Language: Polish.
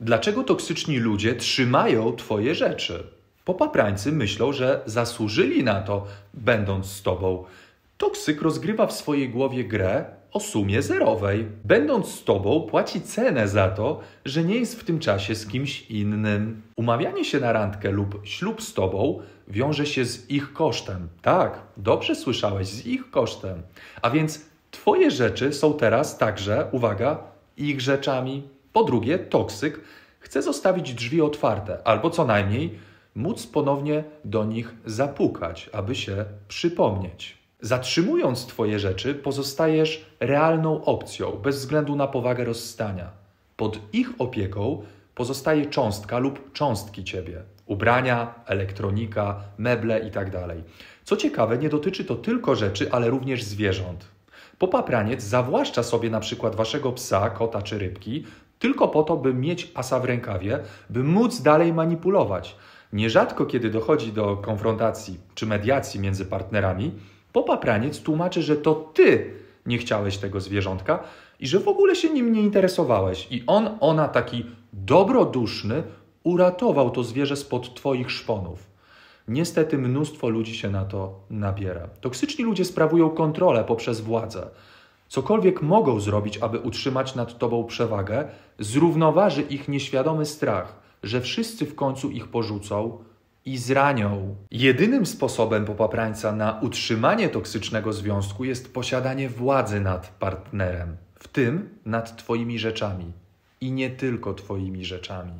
Dlaczego toksyczni ludzie trzymają Twoje rzeczy? Popaprańcy myślą, że zasłużyli na to, będąc z Tobą. Toksyk rozgrywa w swojej głowie grę o sumie zerowej. Będąc z Tobą, płaci cenę za to, że nie jest w tym czasie z kimś innym. Umawianie się na randkę lub ślub z Tobą wiąże się z ich kosztem. Tak, dobrze słyszałeś, z ich kosztem. A więc Twoje rzeczy są teraz także, uwaga, ich rzeczami. Po drugie, toksyk chce zostawić drzwi otwarte, albo co najmniej móc ponownie do nich zapukać, aby się przypomnieć. Zatrzymując Twoje rzeczy, pozostajesz realną opcją, bez względu na powagę rozstania. Pod ich opieką pozostaje cząstka lub cząstki Ciebie ubrania, elektronika, meble itd. Tak co ciekawe, nie dotyczy to tylko rzeczy, ale również zwierząt. Popapraniec zawłaszcza sobie na przykład waszego psa, kota czy rybki tylko po to, by mieć asa w rękawie, by móc dalej manipulować. Nierzadko, kiedy dochodzi do konfrontacji czy mediacji między partnerami, popapraniec tłumaczy, że to ty nie chciałeś tego zwierzątka i że w ogóle się nim nie interesowałeś. I on, ona taki dobroduszny uratował to zwierzę spod twoich szponów. Niestety mnóstwo ludzi się na to nabiera. Toksyczni ludzie sprawują kontrolę poprzez władzę. Cokolwiek mogą zrobić, aby utrzymać nad tobą przewagę, zrównoważy ich nieświadomy strach, że wszyscy w końcu ich porzucą i zranią. Jedynym sposobem popaprańca na utrzymanie toksycznego związku jest posiadanie władzy nad partnerem, w tym nad twoimi rzeczami i nie tylko twoimi rzeczami.